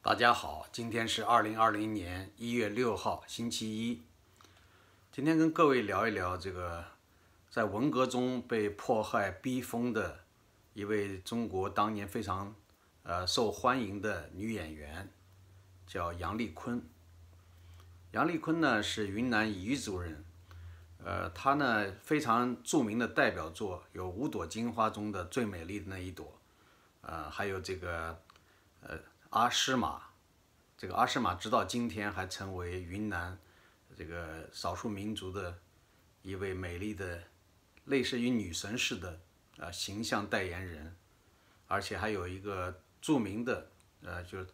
大家好，今天是二零二零年一月六号，星期一。今天跟各位聊一聊这个，在文革中被迫害逼疯的一位中国当年非常呃受欢迎的女演员，叫杨丽坤。杨丽坤呢是云南彝族人，呃，她呢非常著名的代表作有《五朵金花》中的最美丽的那一朵，呃，还有这个呃。阿诗玛，这个阿诗玛直到今天还成为云南这个少数民族的一位美丽的，类似于女神似的啊形象代言人，而且还有一个著名的，呃，就是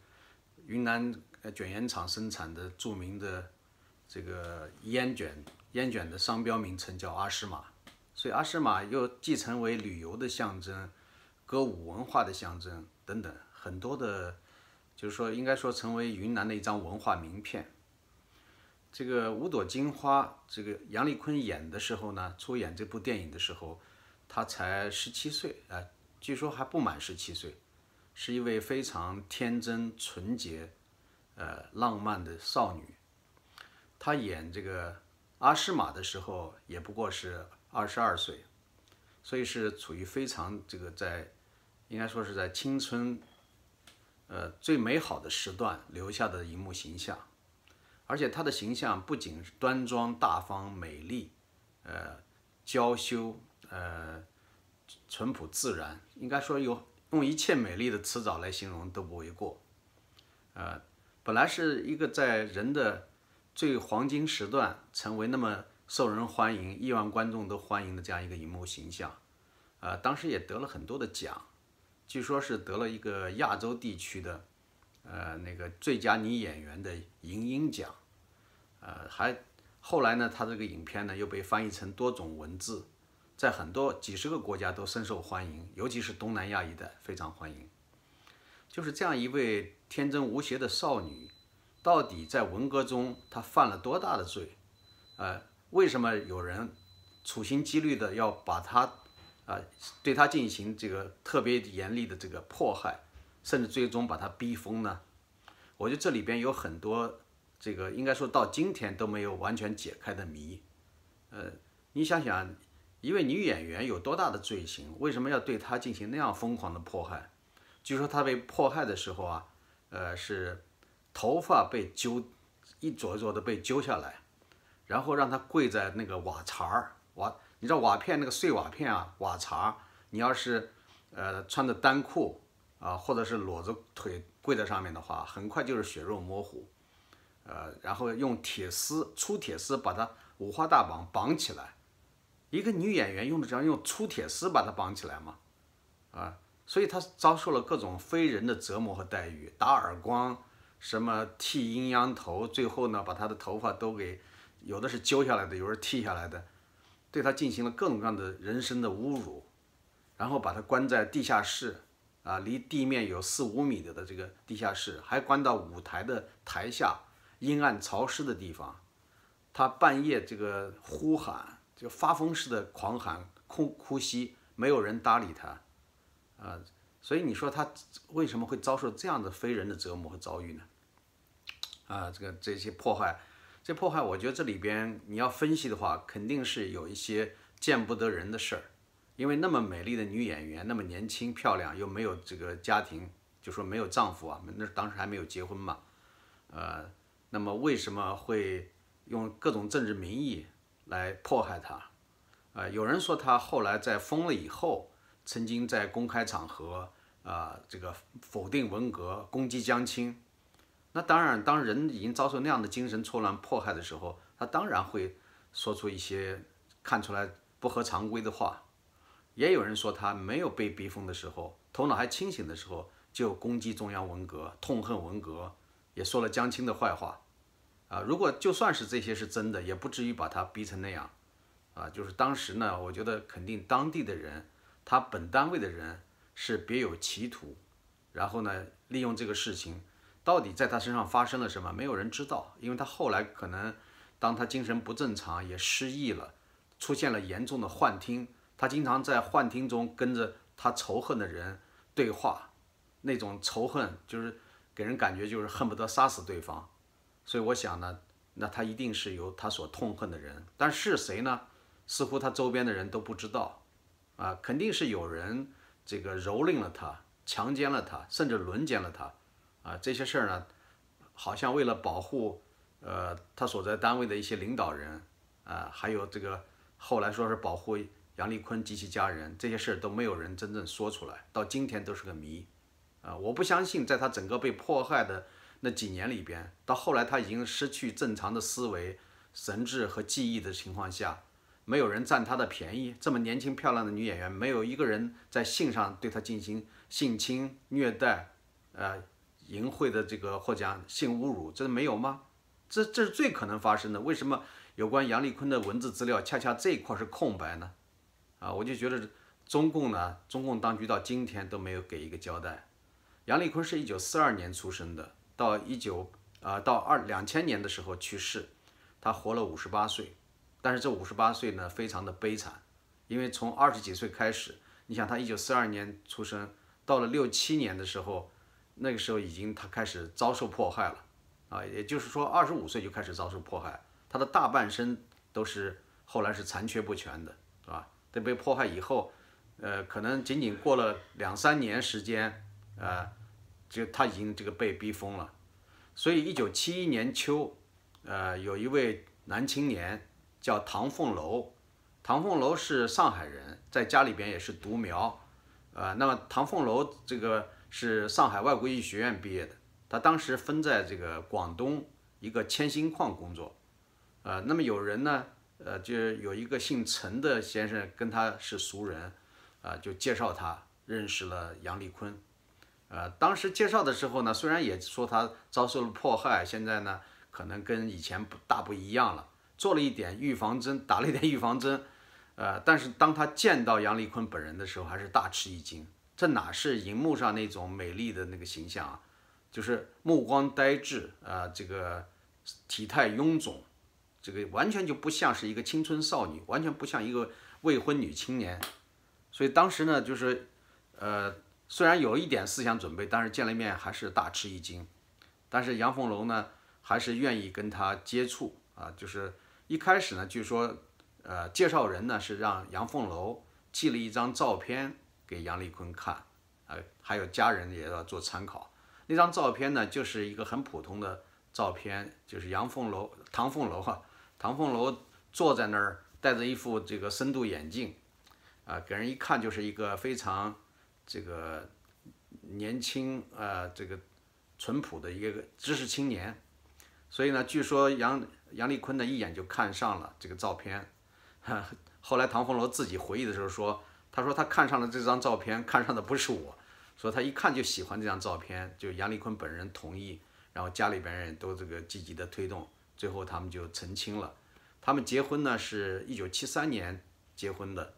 云南卷烟厂生产的著名的这个烟卷，烟卷的商标名称叫阿诗玛，所以阿诗玛又既成为旅游的象征，歌舞文化的象征等等很多的。就是说，应该说成为云南的一张文化名片。这个《五朵金花》，这个杨丽坤演的时候呢，出演这部电影的时候，她才十七岁，啊，据说还不满十七岁，是一位非常天真纯洁、呃浪漫的少女。她演这个阿诗玛的时候，也不过是二十二岁，所以是处于非常这个在，应该说是在青春。呃，最美好的时段留下的荧幕形象，而且他的形象不仅是端庄大方、美丽，呃，娇羞，呃，淳朴自然，应该说有用一切美丽的词藻来形容都不为过。呃，本来是一个在人的最黄金时段成为那么受人欢迎、亿万观众都欢迎的这样一个荧幕形象，呃，当时也得了很多的奖。据说，是得了一个亚洲地区的，呃，那个最佳女演员的银鹰奖，呃，还后来呢，她这个影片呢又被翻译成多种文字，在很多几十个国家都深受欢迎，尤其是东南亚一带非常欢迎。就是这样一位天真无邪的少女，到底在文革中她犯了多大的罪？呃，为什么有人处心积虑的要把她？啊，对他进行这个特别严厉的这个迫害，甚至最终把他逼疯呢。我觉得这里边有很多这个应该说到今天都没有完全解开的谜。呃，你想想，一位女演员有多大的罪行，为什么要对她进行那样疯狂的迫害？据说她被迫害的时候啊，呃，是头发被揪一撮一撮的被揪下来，然后让她跪在那个瓦槽儿瓦。你知道瓦片那个碎瓦片啊，瓦碴，你要是呃穿着单裤啊，或者是裸着腿跪在上面的话，很快就是血肉模糊，呃，然后用铁丝粗铁丝把它五花大绑绑起来。一个女演员用的只要用粗铁丝把它绑起来嘛，啊，所以她遭受了各种非人的折磨和待遇，打耳光，什么剃阴阳头，最后呢把她的头发都给有的是揪下来的，有的是剃下来的。对他进行了各种各样的人身的侮辱，然后把他关在地下室，啊，离地面有四五米的的这个地下室，还关到舞台的台下阴暗潮湿的地方。他半夜这个呼喊，就发疯似的狂喊哭哭泣，没有人搭理他，啊，所以你说他为什么会遭受这样的非人的折磨和遭遇呢？啊，这个这些破坏。这迫害，我觉得这里边你要分析的话，肯定是有一些见不得人的事儿。因为那么美丽的女演员，那么年轻漂亮，又没有这个家庭，就说没有丈夫啊，那当时还没有结婚嘛。呃，那么为什么会用各种政治名义来迫害她？呃，有人说她后来在疯了以后，曾经在公开场合啊，这个否定文革，攻击江青。那当然，当人已经遭受那样的精神错乱迫害的时候，他当然会说出一些看出来不合常规的话。也有人说他没有被逼疯的时候，头脑还清醒的时候，就攻击中央文革，痛恨文革，也说了江青的坏话。啊，如果就算是这些是真的，也不至于把他逼成那样。啊，就是当时呢，我觉得肯定当地的人，他本单位的人是别有企图，然后呢，利用这个事情。到底在他身上发生了什么？没有人知道，因为他后来可能，当他精神不正常，也失忆了，出现了严重的幻听。他经常在幻听中跟着他仇恨的人对话，那种仇恨就是给人感觉就是恨不得杀死对方。所以我想呢，那他一定是有他所痛恨的人，但是谁呢？似乎他周边的人都不知道，啊，肯定是有人这个蹂躏了他，强奸了他，甚至轮奸了他。啊，这些事儿呢，好像为了保护，呃，他所在单位的一些领导人，啊，还有这个后来说是保护杨丽坤及其家人，这些事儿都没有人真正说出来，到今天都是个谜，啊，我不相信，在他整个被迫害的那几年里边，到后来他已经失去正常的思维、神智和记忆的情况下，没有人占他的便宜。这么年轻漂亮的女演员，没有一个人在性上对他进行性侵虐待，呃。淫秽的这个获奖性侮辱，真的没有吗？这这是最可能发生的。为什么有关杨丽坤的文字资料，恰恰这一块是空白呢？啊，我就觉得中共呢，中共当局到今天都没有给一个交代。杨丽坤是一九四二年出生的，到一九啊，到二两千年的时候去世，他活了五十八岁。但是这五十八岁呢，非常的悲惨，因为从二十几岁开始，你想他一九四二年出生，到了六七年的时候。那个时候已经他开始遭受迫害了，啊，也就是说二十五岁就开始遭受迫害，他的大半生都是后来是残缺不全的，是吧？在被迫害以后，呃，可能仅仅过了两三年时间，呃，就他已经这个被逼疯了。所以一九七一年秋，呃，有一位男青年叫唐凤楼，唐凤楼是上海人，在家里边也是独苗，呃，那么唐凤楼这个。是上海外国语学院毕业的，他当时分在这个广东一个铅锌矿工作，呃，那么有人呢，呃，就有一个姓陈的先生跟他是熟人，啊，就介绍他认识了杨立坤，呃，当时介绍的时候呢，虽然也说他遭受了迫害，现在呢，可能跟以前不大不一样了，做了一点预防针，打了一点预防针，呃，但是当他见到杨立坤本人的时候，还是大吃一惊。这哪是荧幕上那种美丽的那个形象啊？就是目光呆滞，呃，这个体态臃肿，这个完全就不像是一个青春少女，完全不像一个未婚女青年。所以当时呢，就是呃，虽然有一点思想准备，但是见了面还是大吃一惊。但是杨凤楼呢，还是愿意跟她接触啊。就是一开始呢，据说呃，介绍人呢是让杨凤楼寄了一张照片。给杨丽坤看，呃，还有家人也要做参考。那张照片呢，就是一个很普通的照片，就是杨凤楼、唐凤楼哈，唐凤楼坐在那儿，戴着一副这个深度眼镜，啊，给人一看就是一个非常这个年轻啊，这个淳朴的一个知识青年。所以呢，据说杨杨丽坤呢一眼就看上了这个照片。后来唐凤楼自己回忆的时候说。他说他看上了这张照片，看上的不是我，说他一看就喜欢这张照片，就杨丽坤本人同意，然后家里边人都这个积极的推动，最后他们就成亲了。他们结婚呢是一九七三年结婚的，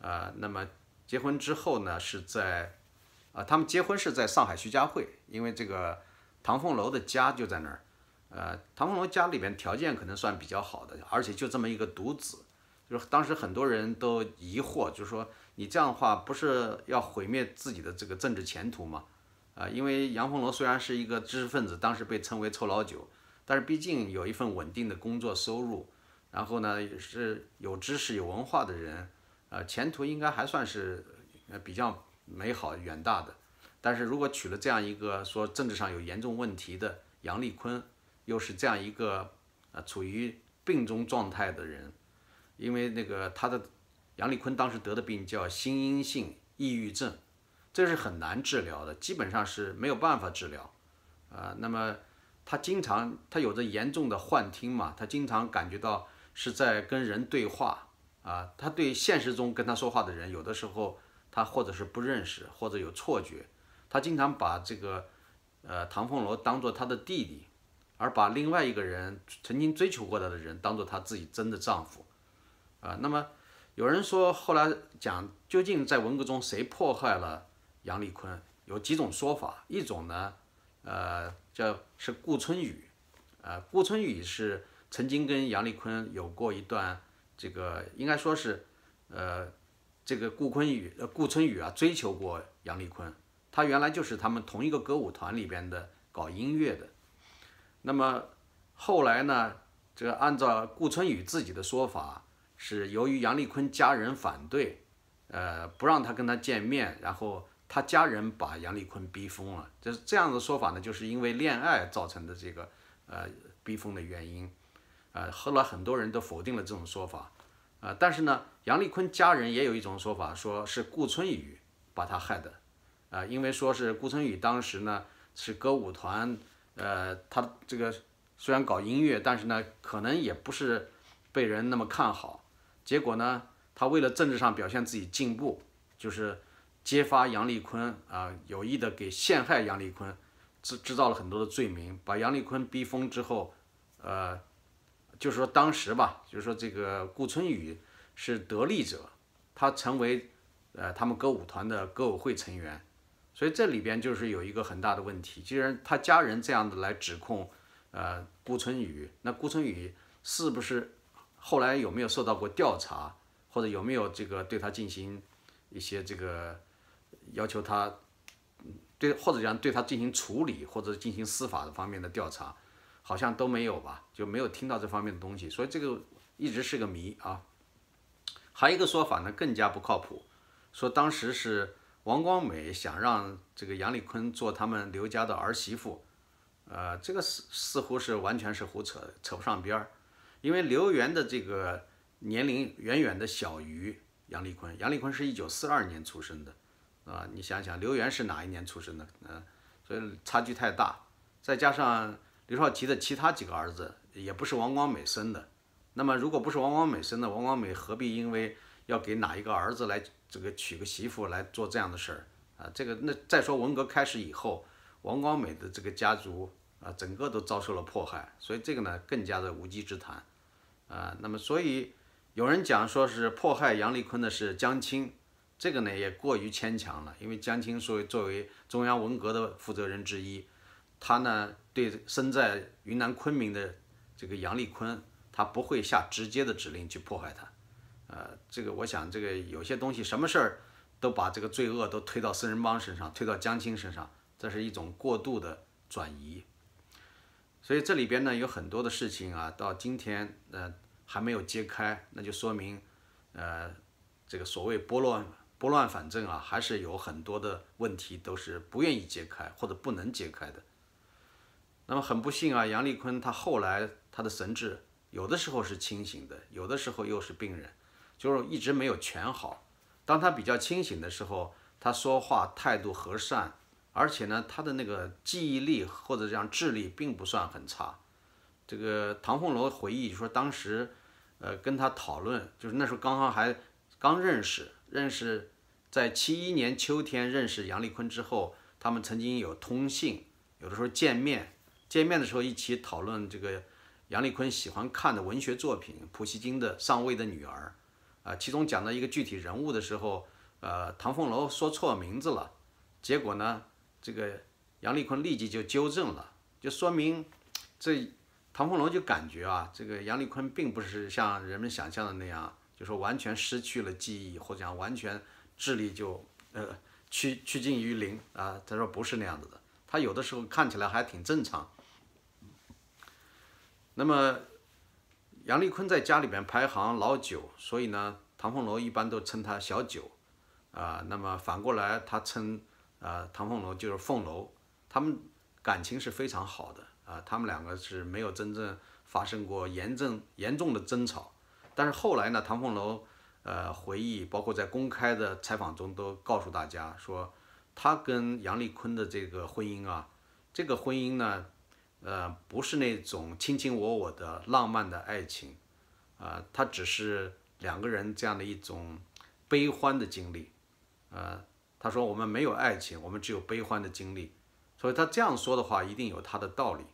呃，那么结婚之后呢是在，呃，他们结婚是在上海徐家汇，因为这个唐凤楼的家就在那儿，呃，唐凤楼家里边条件可能算比较好的，而且就这么一个独子，就是当时很多人都疑惑，就是说。你这样的话不是要毁灭自己的这个政治前途吗？啊，因为杨凤楼虽然是一个知识分子，当时被称为“臭老九”，但是毕竟有一份稳定的工作收入，然后呢是有知识、有文化的人，呃，前途应该还算是比较美好、远大的。但是如果娶了这样一个说政治上有严重问题的杨丽坤，又是这样一个呃处于病中状态的人，因为那个他的。杨丽坤当时得的病叫心因性抑郁症，这是很难治疗的，基本上是没有办法治疗啊。那么她经常她有着严重的幻听嘛，她经常感觉到是在跟人对话啊。她对现实中跟她说话的人，有的时候她或者是不认识，或者有错觉。她经常把这个呃唐凤楼当做她的弟弟，而把另外一个人曾经追求过她的人当做她自己真的丈夫啊。那么。有人说，后来讲究竟在文革中谁迫害了杨丽坤，有几种说法。一种呢，呃，叫是顾春雨，呃，顾春雨是曾经跟杨丽坤有过一段，这个应该说是，呃，这个顾春雨，呃，顾春雨啊追求过杨丽坤。他原来就是他们同一个歌舞团里边的搞音乐的。那么后来呢，这个按照顾春雨自己的说法。是由于杨丽坤家人反对，呃，不让他跟他见面，然后他家人把杨丽坤逼疯了，就是这样的说法呢，就是因为恋爱造成的这个，呃，逼疯的原因，呃，后来很多人都否定了这种说法，啊，但是呢，杨丽坤家人也有一种说法，说是顾春雨把他害的，啊，因为说是顾春雨当时呢是歌舞团，呃，他这个虽然搞音乐，但是呢可能也不是被人那么看好。结果呢？他为了政治上表现自己进步，就是揭发杨立坤啊，有意的给陷害杨立坤，制制造了很多的罪名，把杨立坤逼疯之后，呃，就是说当时吧，就是说这个顾春雨是得力者，他成为呃他们歌舞团的歌舞会成员，所以这里边就是有一个很大的问题，既然他家人这样的来指控，呃，顾春雨，那顾春雨是不是？后来有没有受到过调查，或者有没有这个对他进行一些这个要求他，对或者讲对他进行处理或者进行司法的方面的调查，好像都没有吧，就没有听到这方面的东西，所以这个一直是个谜啊。还有一个说法呢，更加不靠谱，说当时是王光美想让这个杨丽坤做他们刘家的儿媳妇，呃，这个似似乎是完全是胡扯，扯不上边儿。因为刘源的这个年龄远远的小于杨丽坤。杨丽坤是一九四二年出生的，啊，你想想刘源是哪一年出生的？嗯，所以差距太大，再加上刘少奇的其他几个儿子也不是王光美生的，那么如果不是王光美生的，王光美何必因为要给哪一个儿子来这个娶个媳妇来做这样的事儿啊？这个那再说文革开始以后，王光美的这个家族。啊，整个都遭受了迫害，所以这个呢更加的无稽之谈，啊，那么所以有人讲说是迫害杨立坤的是江青，这个呢也过于牵强了，因为江青作为作为中央文革的负责人之一，他呢对身在云南昆明的这个杨立坤，他不会下直接的指令去迫害他，呃，这个我想这个有些东西什么事儿都把这个罪恶都推到四人帮身上，推到江青身上，这是一种过度的转移。所以这里边呢有很多的事情啊，到今天呃还没有揭开，那就说明，呃，这个所谓拨乱拨乱反正啊，还是有很多的问题都是不愿意揭开或者不能揭开的。那么很不幸啊，杨立坤他后来他的神智有的时候是清醒的，有的时候又是病人，就是一直没有全好。当他比较清醒的时候，他说话态度和善。而且呢，他的那个记忆力或者这样智力并不算很差。这个唐凤楼回忆说，当时，呃，跟他讨论，就是那时候刚刚还刚认识，认识，在七一年秋天认识杨丽坤之后，他们曾经有通信，有的时候见面，见面的时候一起讨论这个杨丽坤喜欢看的文学作品，普希金的《上尉的女儿》，啊，其中讲到一个具体人物的时候，呃，唐凤楼说错名字了，结果呢？这个杨立坤立即就纠正了，就说明这唐凤龙就感觉啊，这个杨立坤并不是像人们想象的那样，就说完全失去了记忆，或者讲完全智力就呃趋趋近于零啊。他说不是那样子的，他有的时候看起来还挺正常。那么杨立坤在家里边排行老九，所以呢唐凤龙一般都称他小九啊。那么反过来他称。呃，唐凤楼就是凤楼，他们感情是非常好的啊。他们两个是没有真正发生过严重严重的争吵。但是后来呢，唐凤楼呃回忆，包括在公开的采访中都告诉大家说，他跟杨丽坤的这个婚姻啊，这个婚姻呢，呃，不是那种卿卿我我的浪漫的爱情啊，他只是两个人这样的一种悲欢的经历，呃。他说：“我们没有爱情，我们只有悲欢的经历。”所以他这样说的话，一定有他的道理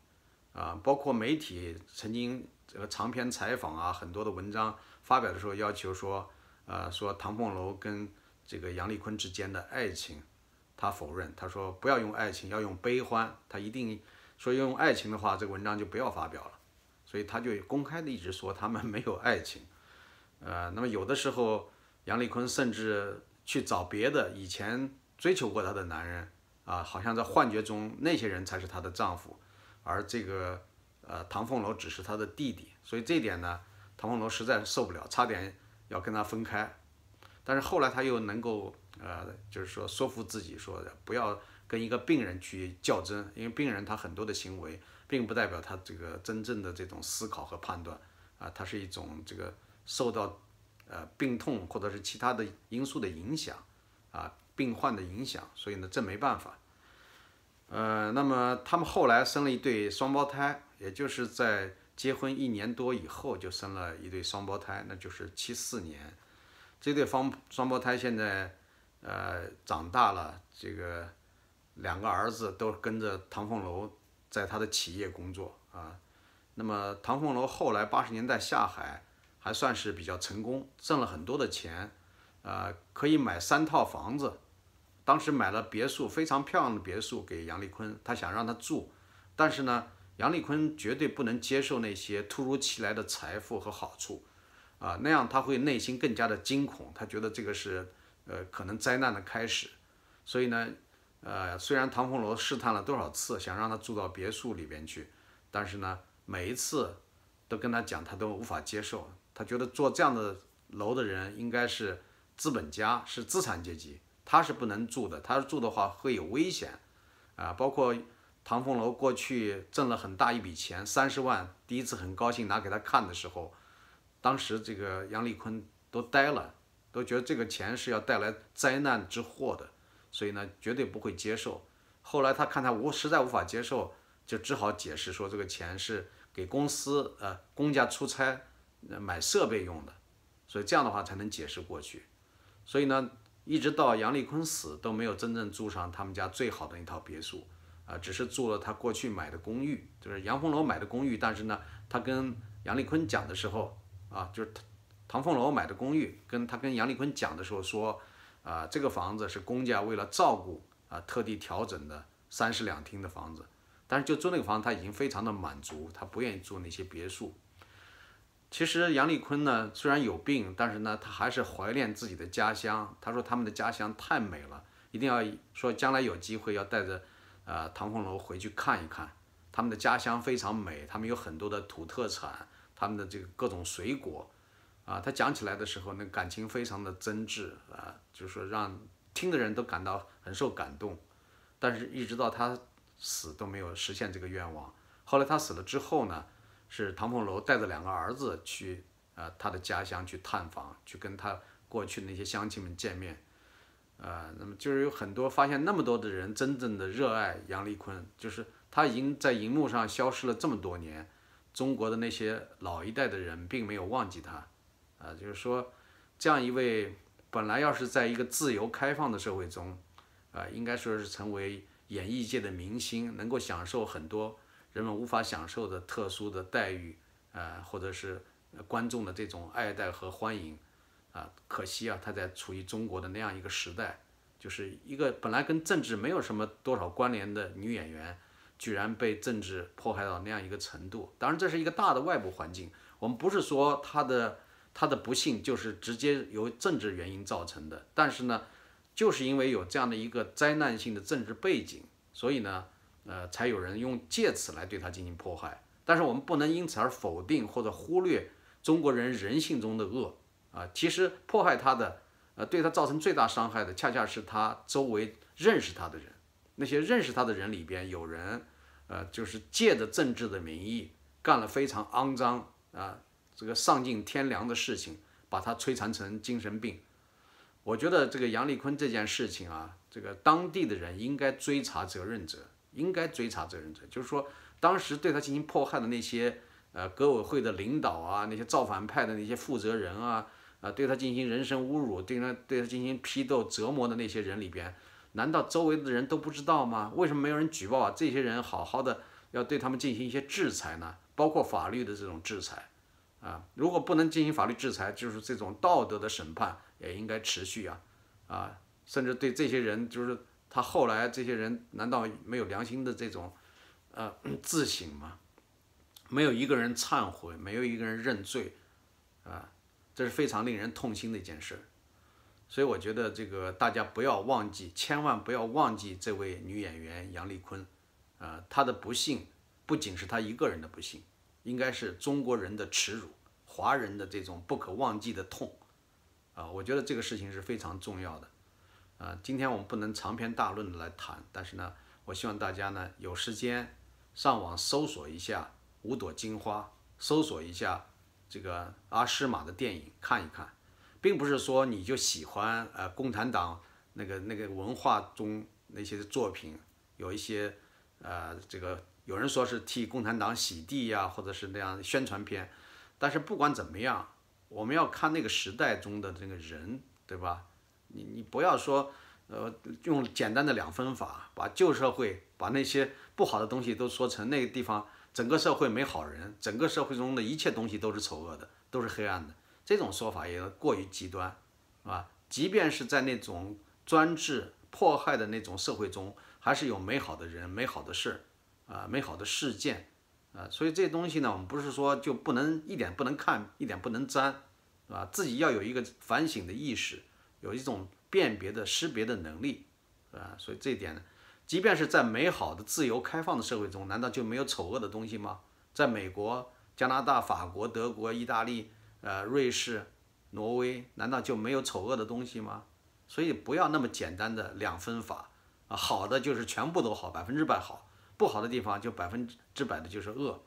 啊。包括媒体曾经这个长篇采访啊，很多的文章发表的时候，要求说，呃，说唐凤楼跟这个杨丽坤之间的爱情，他否认。他说不要用爱情，要用悲欢。他一定说用爱情的话，这个文章就不要发表了。所以他就公开的一直说他们没有爱情。呃，那么有的时候，杨丽坤甚至。去找别的以前追求过她的男人啊，好像在幻觉中那些人才是她的丈夫，而这个呃唐凤楼只是她的弟弟。所以这一点呢，唐凤楼实在是受不了，差点要跟她分开。但是后来他又能够呃，就是说说服自己说的不要跟一个病人去较真，因为病人他很多的行为并不代表他这个真正的这种思考和判断啊，他是一种这个受到。呃，病痛或者是其他的因素的影响，啊，病患的影响，所以呢，这没办法。呃，那么他们后来生了一对双胞胎，也就是在结婚一年多以后就生了一对双胞胎，那就是七四年。这对双双胞胎现在，呃，长大了，这个两个儿子都跟着唐凤楼在他的企业工作啊。那么唐凤楼后来八十年代下海。还算是比较成功，挣了很多的钱，呃，可以买三套房子。当时买了别墅，非常漂亮的别墅，给杨丽坤，他想让他住。但是呢，杨丽坤绝对不能接受那些突如其来的财富和好处，啊，那样他会内心更加的惊恐，他觉得这个是，呃，可能灾难的开始。所以呢，呃，虽然唐红楼试探了多少次，想让他住到别墅里边去，但是呢，每一次。都跟他讲，他都无法接受。他觉得做这样的楼的人应该是资本家，是资产阶级，他是不能住的。他住的话会有危险，啊，包括唐凤楼过去挣了很大一笔钱，三十万，第一次很高兴拿给他看的时候，当时这个杨丽坤都呆了，都觉得这个钱是要带来灾难之祸的，所以呢，绝对不会接受。后来他看他无实在无法接受，就只好解释说这个钱是。给公司呃公家出差买设备用的，所以这样的话才能解释过去。所以呢，一直到杨丽坤死都没有真正住上他们家最好的那套别墅，啊，只是住了他过去买的公寓，就是杨凤楼买的公寓。但是呢，他跟杨丽坤讲的时候，啊，就是唐唐凤楼买的公寓，跟他跟杨丽坤讲的时候说，啊，这个房子是公家为了照顾啊，特地调整的三室两厅的房子。但是就租那个房，他已经非常的满足，他不愿意住那些别墅。其实杨丽坤呢，虽然有病，但是呢，他还是怀念自己的家乡。他说他们的家乡太美了，一定要说将来有机会要带着，呃，唐红楼回去看一看。他们的家乡非常美，他们有很多的土特产，他们的这个各种水果，啊，他讲起来的时候，那感情非常的真挚，啊，就是说让听的人都感到很受感动。但是，一直到他。死都没有实现这个愿望。后来他死了之后呢，是唐凤楼带着两个儿子去，呃，他的家乡去探访，去跟他过去那些乡亲们见面，呃，那么就是有很多发现那么多的人真正的热爱杨丽坤，就是他已经在银幕上消失了这么多年，中国的那些老一代的人并没有忘记他，啊，就是说这样一位本来要是在一个自由开放的社会中，啊，应该说是成为。演艺界的明星能够享受很多人们无法享受的特殊的待遇，呃，或者是观众的这种爱戴和欢迎，啊，可惜啊，他在处于中国的那样一个时代，就是一个本来跟政治没有什么多少关联的女演员，居然被政治迫害到那样一个程度。当然，这是一个大的外部环境，我们不是说她的她的不幸就是直接由政治原因造成的，但是呢。就是因为有这样的一个灾难性的政治背景，所以呢，呃，才有人用借此来对他进行迫害。但是我们不能因此而否定或者忽略中国人人性中的恶啊。其实迫害他的，呃，对他造成最大伤害的，恰恰是他周围认识他的人。那些认识他的人里边，有人，呃，就是借着政治的名义干了非常肮脏啊，这个丧尽天良的事情，把他摧残成精神病。我觉得这个杨立坤这件事情啊，这个当地的人应该追查责任者，应该追查责任者。就是说，当时对他进行迫害的那些，呃，革委会的领导啊，那些造反派的那些负责人啊，啊，对他进行人身侮辱，对他对他进行批斗、折磨的那些人里边，难道周围的人都不知道吗？为什么没有人举报啊？这些人好好的，要对他们进行一些制裁呢？包括法律的这种制裁。啊，如果不能进行法律制裁，就是这种道德的审判也应该持续啊啊！甚至对这些人，就是他后来这些人，难道没有良心的这种呃自省吗？没有一个人忏悔，没有一个人认罪啊！这是非常令人痛心的一件事所以我觉得这个大家不要忘记，千万不要忘记这位女演员杨丽坤啊，她的不幸不仅是她一个人的不幸，应该是中国人的耻辱。华人的这种不可忘记的痛，啊，我觉得这个事情是非常重要的，啊，今天我们不能长篇大论的来谈，但是呢，我希望大家呢有时间上网搜索一下《五朵金花》，搜索一下这个阿诗玛的电影看一看，并不是说你就喜欢呃共产党那个那个文化中那些作品，有一些呃这个有人说是替共产党洗地呀，或者是那样宣传片。但是不管怎么样，我们要看那个时代中的这个人，对吧？你你不要说，呃，用简单的两分法，把旧社会把那些不好的东西都说成那个地方整个社会没好人，整个社会中的一切东西都是丑恶的，都是黑暗的，这种说法也过于极端，是吧？即便是在那种专制迫害的那种社会中，还是有美好的人、美好的事儿，啊，美好的事件。啊，所以这些东西呢，我们不是说就不能一点不能看，一点不能沾，啊，自己要有一个反省的意识，有一种辨别的识别的能力，啊，所以这一点呢，即便是在美好的自由开放的社会中，难道就没有丑恶的东西吗？在美国、加拿大、法国、德国、意大利、呃、瑞士、挪威，难道就没有丑恶的东西吗？所以不要那么简单的两分法，啊，好的就是全部都好，百分之百好。不好的地方就百分之百的就是恶，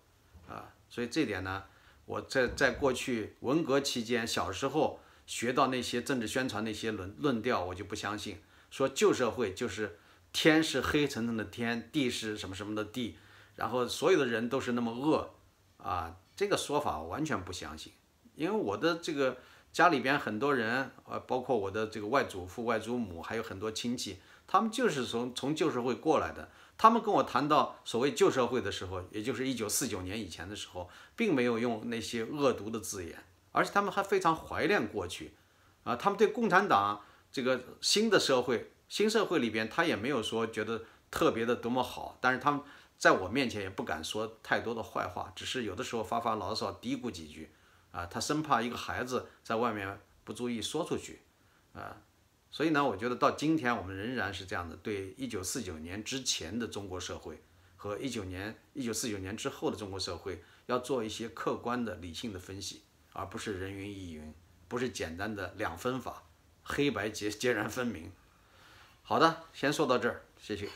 啊，所以这点呢，我在在过去文革期间小时候学到那些政治宣传那些论论调，我就不相信，说旧社会就是天是黑沉沉的天，地是什么什么的地，然后所有的人都是那么恶，啊，这个说法我完全不相信，因为我的这个家里边很多人，呃，包括我的这个外祖父、外祖母，还有很多亲戚，他们就是从从旧社会过来的。他们跟我谈到所谓旧社会的时候，也就是一九四九年以前的时候，并没有用那些恶毒的字眼，而且他们还非常怀念过去，啊，他们对共产党这个新的社会，新社会里边他也没有说觉得特别的多么好，但是他们在我面前也不敢说太多的坏话，只是有的时候发发牢骚，嘀咕几句，啊，他生怕一个孩子在外面不注意说出去，啊。所以呢，我觉得到今天我们仍然是这样的，对一九四九年之前的中国社会和一九年一九四九年之后的中国社会，要做一些客观的理性的分析，而不是人云亦云，不是简单的两分法，黑白截截 然分明。好的，先说到这儿，谢谢。